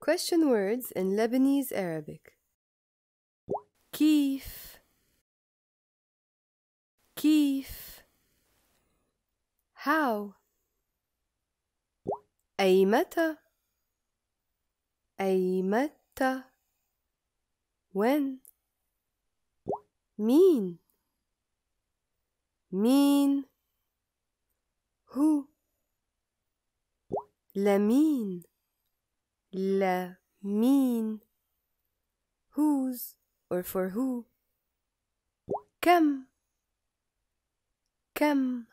Question words in Lebanese Arabic. كيف كيف how أي متى أي متى when مين مين who لمين la mean whose or for who كم كم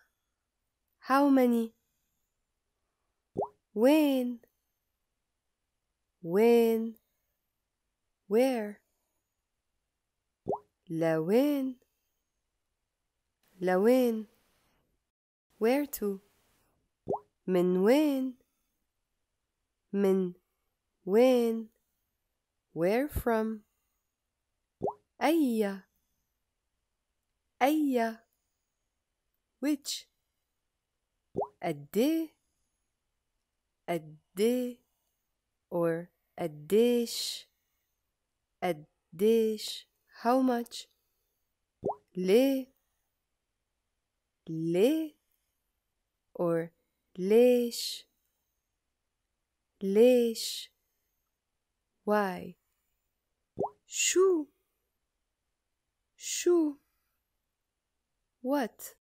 how many when when where la لوين where to من وين من when? Where from? أي أي which قد قد or قديش قديش how much ليه ليه or ليش ليش why? Shoe. Shoe. What?